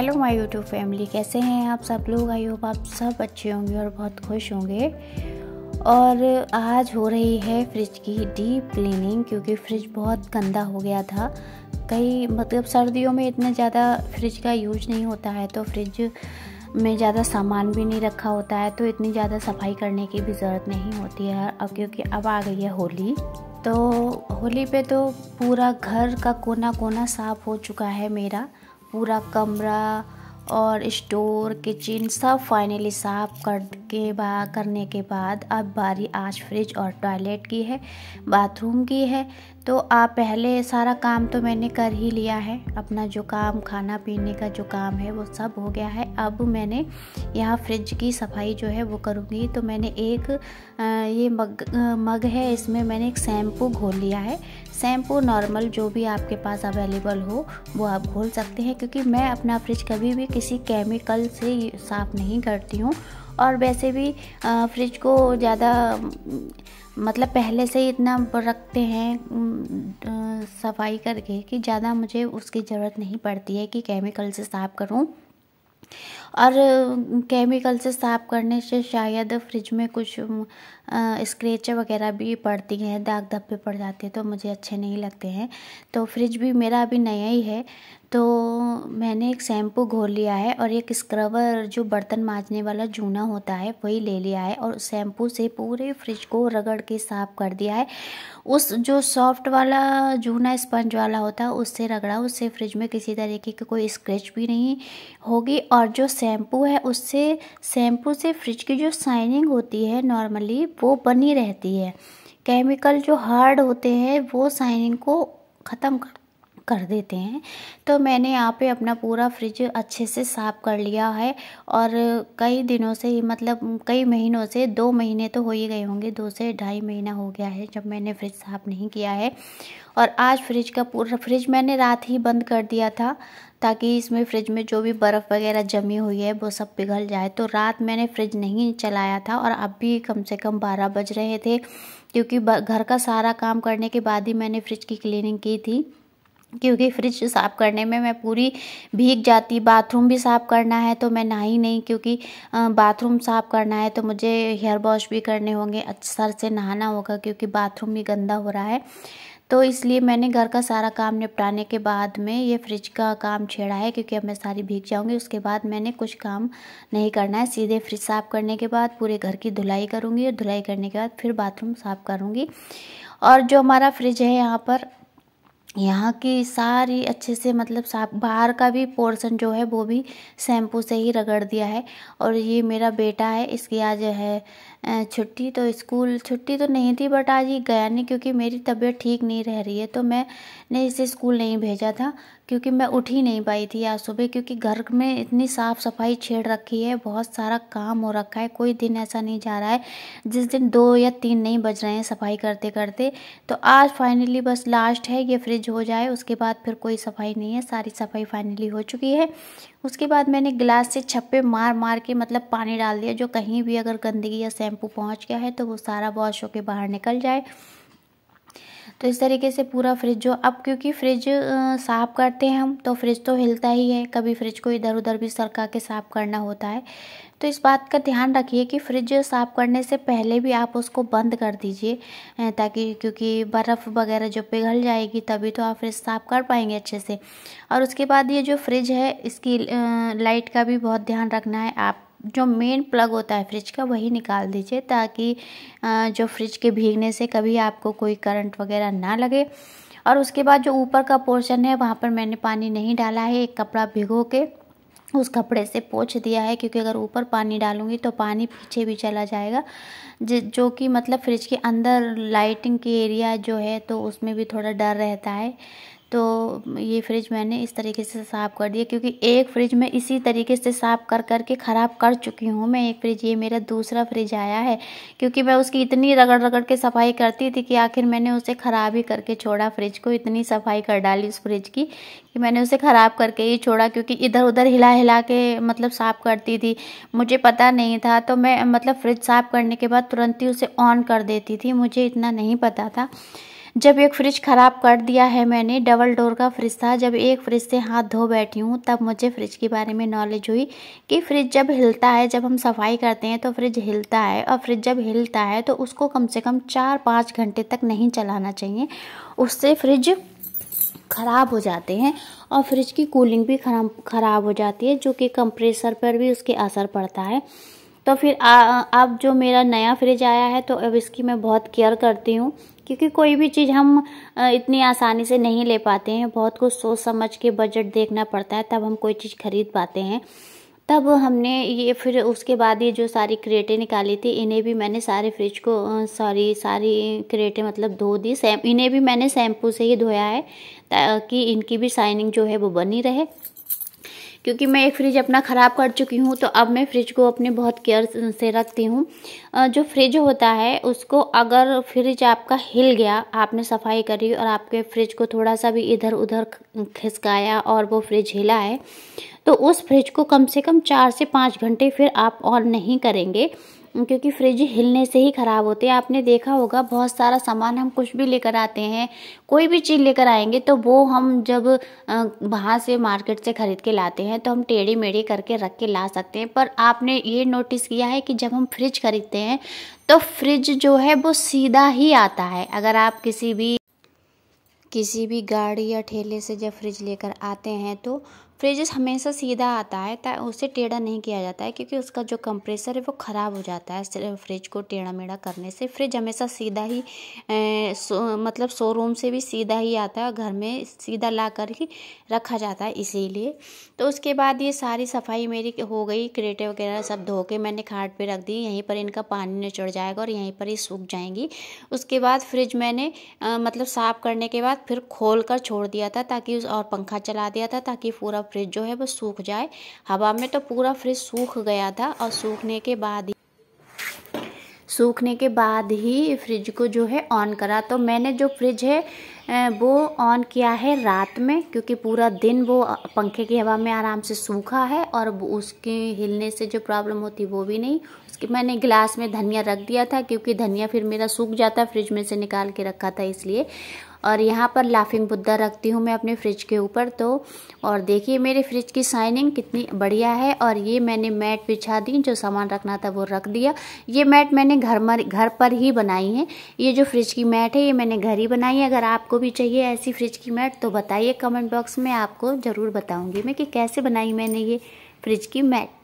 hello my YouTube family कैसे हैं आप सब लोग आई होप आप सब अच्छे होंगे और बहुत खुश होंगे और आज हो रही है फ्रिज की डीप क्लीनिंग क्योंकि फ्रिज बहुत गंदा हो गया था कई मतलब सर्दियों में इतना ज़्यादा फ्रिज का यूज नहीं होता है तो फ्रिज में ज़्यादा सामान भी नहीं रखा होता है तो इतनी ज़्यादा सफाई करने की भी ज़रूरत नहीं होती है अब क्योंकि अब आ गई है होली तो होली पे तो पूरा घर का कोना कोना साफ़ हो चुका है मेरा पूरा कमरा और स्टोर किचन सब फाइनली साफ़ कर के बा करने के बाद अब बारी आज फ्रिज और टॉयलेट की है बाथरूम की है तो आप पहले सारा काम तो मैंने कर ही लिया है अपना जो काम खाना पीने का जो काम है वो सब हो गया है अब मैंने यहाँ फ्रिज की सफाई जो है वो करूँगी तो मैंने एक ये मग मग है इसमें मैंने एक शैम्पू घोल लिया है शैम्पू नॉर्मल जो भी आपके पास अवेलेबल हो वो आप घोल सकते हैं क्योंकि मैं अपना फ्रिज कभी भी किसी केमिकल से साफ़ नहीं करती हूँ और वैसे भी फ्रिज को ज़्यादा मतलब पहले से ही इतना रखते हैं सफाई करके कि ज़्यादा मुझे उसकी ज़रूरत नहीं पड़ती है कि केमिकल से साफ़ करूँ और केमिकल से साफ़ करने से शायद फ्रिज में कुछ स्क्रेच वगैरह भी पड़ती हैं दाग धब्बे पड़ जाते हैं तो मुझे अच्छे नहीं लगते हैं तो फ्रिज भी मेरा अभी नया ही है तो मैंने एक शैम्पू घोल लिया है और एक स्क्रबर जो बर्तन माँजने वाला जूना होता है वही ले लिया है और शैम्पू से पूरे फ्रिज को रगड़ के साफ़ कर दिया है उस जो सॉफ्ट वाला जूना स्पंज वाला होता है उससे रगड़ा उससे फ्रिज में किसी तरीके की कोई स्क्रेच भी नहीं होगी और जो शैम्पू है उससे शैम्पू से फ्रिज की जो शाइनिंग होती है नॉर्मली वो बनी रहती है केमिकल जो हार्ड होते हैं वो साइनिंग को ख़त्म कर कर देते हैं तो मैंने यहाँ पे अपना पूरा फ्रिज अच्छे से साफ़ कर लिया है और कई दिनों से मतलब कई महीनों से दो महीने तो हो ही गए होंगे दो से ढाई महीना हो गया है जब मैंने फ्रिज साफ़ नहीं किया है और आज फ्रिज का पूरा फ्रिज मैंने रात ही बंद कर दिया था ताकि इसमें फ्रिज में जो भी बर्फ़ वगैरह जमी हुई है वो सब पिघल जाए तो रात मैंने फ्रिज नहीं चलाया था और अब भी कम से कम बारह बज रहे थे क्योंकि घर का सारा काम करने के बाद ही मैंने फ्रिज की क्लीनिंग की थी क्योंकि फ्रिज साफ़ करने में मैं पूरी भीग जाती बाथरूम भी साफ़ करना है तो मैं ना ही नहीं क्योंकि बाथरूम साफ़ करना है तो मुझे हेयर वॉश भी करने होंगे सर से नहाना होगा क्योंकि बाथरूम भी गंदा हो रहा है तो इसलिए मैंने घर का सारा काम निपटाने के बाद में ये फ्रिज का काम छेड़ा है क्योंकि अब मैं सारी भीग जाऊंगी उसके बाद मैंने कुछ काम नहीं करना है सीधे फ्रिज साफ़ करने के बाद पूरे घर की धुलाई करूँगी और धुलाई करने के बाद फिर बाथरूम साफ़ करूँगी और जो हमारा फ्रिज है यहाँ पर यहाँ की सारी अच्छे से मतलब साफ बाहर का भी पोर्सन जो है वो भी शैम्पू से ही रगड़ दिया है और ये मेरा बेटा है इसकी आज है छुट्टी तो स्कूल छुट्टी तो नहीं थी बट आज ही गया नहीं क्योंकि मेरी तबीयत ठीक नहीं रह रही है तो मैंने इसे स्कूल नहीं भेजा था क्योंकि मैं उठ ही नहीं पाई थी आज सुबह क्योंकि घर में इतनी साफ़ सफाई छेड़ रखी है बहुत सारा काम हो रखा है कोई दिन ऐसा नहीं जा रहा है जिस दिन दो या तीन नहीं बज रहे हैं सफाई करते करते तो आज फाइनली बस लास्ट है ये फ्रिज हो जाए उसके बाद फिर कोई सफाई नहीं है सारी सफाई फाइनली हो चुकी है उसके बाद मैंने ग्लास से छप्पे मार मार के मतलब पानी डाल दिया जो कहीं भी अगर गंदगी या शैम्पू पहुँच गया है तो वो सारा वॉश होकर बाहर निकल जाए तो इस तरीके से पूरा फ्रिज जो अब क्योंकि फ्रिज साफ़ करते हैं हम तो फ्रिज तो हिलता ही है कभी फ्रिज को इधर उधर भी सरका के साफ़ करना होता है तो इस बात का ध्यान रखिए कि फ्रिज साफ़ करने से पहले भी आप उसको बंद कर दीजिए ताकि क्योंकि बर्फ़ वगैरह जो पिघल जाएगी तभी तो आप फ्रिज साफ़ कर पाएंगे अच्छे से और उसके बाद ये जो फ्रिज है इसकी लाइट का भी बहुत ध्यान रखना है आप जो मेन प्लग होता है फ्रिज का वही निकाल दीजिए ताकि जो फ्रिज के भीगने से कभी आपको कोई करंट वगैरह ना लगे और उसके बाद जो ऊपर का पोर्शन है वहाँ पर मैंने पानी नहीं डाला है एक कपड़ा भिगो के उस कपड़े से पोछ दिया है क्योंकि अगर ऊपर पानी डालूंगी तो पानी पीछे भी चला जाएगा जो कि मतलब फ्रिज के अंदर लाइटिंग के एरिया जो है तो उसमें भी थोड़ा डर रहता है तो ये फ्रिज मैंने इस तरीके से साफ़ कर दिया क्योंकि एक फ्रिज मैं इसी तरीके से साफ़ कर कर के ख़राब कर चुकी हूँ मैं एक फ्रिज ये मेरा दूसरा फ्रिज आया है क्योंकि मैं उसकी इतनी रगड़ रगड़ के सफाई करती थी कि आखिर मैंने उसे ख़राब ही करके छोड़ा फ्रिज को इतनी सफाई कर डाली उस फ्रिज की कि मैंने उसे ख़राब करके ही छोड़ा क्योंकि इधर उधर हिला हिला के मतलब साफ़ करती थी मुझे पता नहीं था तो मैं मतलब फ्रिज साफ़ करने के बाद तुरंत ही उसे ऑन कर देती थी मुझे इतना नहीं पता था जब एक फ्रिज ख़राब कर दिया है मैंने डबल डोर का फ्रिज था जब एक फ्रिज से हाथ धो बैठी हूँ तब मुझे फ्रिज के बारे में नॉलेज हुई कि फ्रिज जब हिलता है जब हम सफाई करते हैं तो फ्रिज हिलता है और फ्रिज जब हिलता है तो उसको कम से कम चार पाँच घंटे तक नहीं चलाना चाहिए उससे फ्रिज ख़राब हो जाते हैं और फ्रिज की कूलिंग भी खराब ख़राब हो जाती है जो कि कंप्रेसर पर भी उसके असर पड़ता है तो फिर अब जो मेरा नया फ्रिज आया है तो अब इसकी मैं बहुत केयर करती हूँ क्योंकि कोई भी चीज़ हम इतनी आसानी से नहीं ले पाते हैं बहुत कुछ सोच समझ के बजट देखना पड़ता है तब हम कोई चीज़ खरीद पाते हैं तब हमने ये फिर उसके बाद ये जो सारी क्रेटें निकाली थी इन्हें भी मैंने सारे फ्रिज को सॉरी सारी क्रेटें मतलब धो दी सैम इन्हें भी मैंने शैम्पू से ही धोया है ताकि इनकी भी शाइनिंग जो है वो बनी रहे क्योंकि मैं एक फ्रिज अपना ख़राब कर चुकी हूँ तो अब मैं फ्रिज को अपने बहुत केयर से रखती हूँ जो फ्रिज होता है उसको अगर फ्रिज आपका हिल गया आपने सफाई करी और आपके फ्रिज को थोड़ा सा भी इधर उधर खिसकाया और वो फ्रिज हिला है तो उस फ्रिज को कम से कम चार से पाँच घंटे फिर आप ऑन नहीं करेंगे क्योंकि फ्रिज हिलने से ही ख़राब होते हैं आपने देखा होगा बहुत सारा सामान हम कुछ भी लेकर आते हैं कोई भी चीज़ लेकर आएंगे तो वो हम जब वहाँ से मार्केट से ख़रीद के लाते हैं तो हम टेढ़ी मेढ़ी करके रख के ला सकते हैं पर आपने ये नोटिस किया है कि जब हम फ्रिज ख़रीदते हैं तो फ्रिज जो है वो सीधा ही आता है अगर आप किसी भी किसी भी गाड़ी या ठेले से जब फ्रिज लेकर आते हैं तो फ्रिज हमेशा सीधा आता है ता उसे टेढ़ा नहीं किया जाता है क्योंकि उसका जो कंप्रेसर है वो ख़राब हो जाता है फ्रिज को टेढ़ा मेढ़ा करने से फ्रिज हमेशा सीधा ही ए, सो, मतलब शोरूम से भी सीधा ही आता है घर में सीधा ला कर ही रखा जाता है इसीलिए तो उसके बाद ये सारी सफाई मेरी हो गई क्रेटे वगैरह सब धो के मैंने खाट पर रख दी यहीं पर इनका पानी निचड़ जाएगा और यहीं पर ही सूख जाएंगी उसके बाद फ्रिज मैंने आ, मतलब साफ़ करने के बाद फिर खोल कर छोड़ दिया था ताकि उस और पंखा चला दिया था ताकि पूरा फ्रिज जो है वो सूख जाए हवा में तो पूरा फ्रिज सूख गया था और सूखने के बाद ही सूखने के बाद ही फ्रिज को जो है ऑन करा तो मैंने जो फ्रिज है वो ऑन किया है रात में क्योंकि पूरा दिन वो पंखे की हवा में आराम से सूखा है और उसके हिलने से जो प्रॉब्लम होती वो भी नहीं उसके मैंने गिलास में धनिया रख दिया था क्योंकि धनिया फिर मेरा सूख जाता है फ्रिज में से निकाल के रखा था इसलिए और यहाँ पर लाफिंग बुद्धा रखती हूँ मैं अपने फ्रिज के ऊपर तो और देखिए मेरे फ्रिज की शाइनिंग कितनी बढ़िया है और ये मैंने मैट बिछा दी जो सामान रखना था वो रख दिया ये मैट मैंने घर मर घर पर ही बनाई है ये जो फ्रिज की मैट है ये मैंने घर ही बनाई है अगर आपको भी चाहिए ऐसी फ्रिज की मैट तो बताइए कमेंट बॉक्स में आपको ज़रूर बताऊँगी मैं कि कैसे बनाई मैंने ये फ्रिज की मैट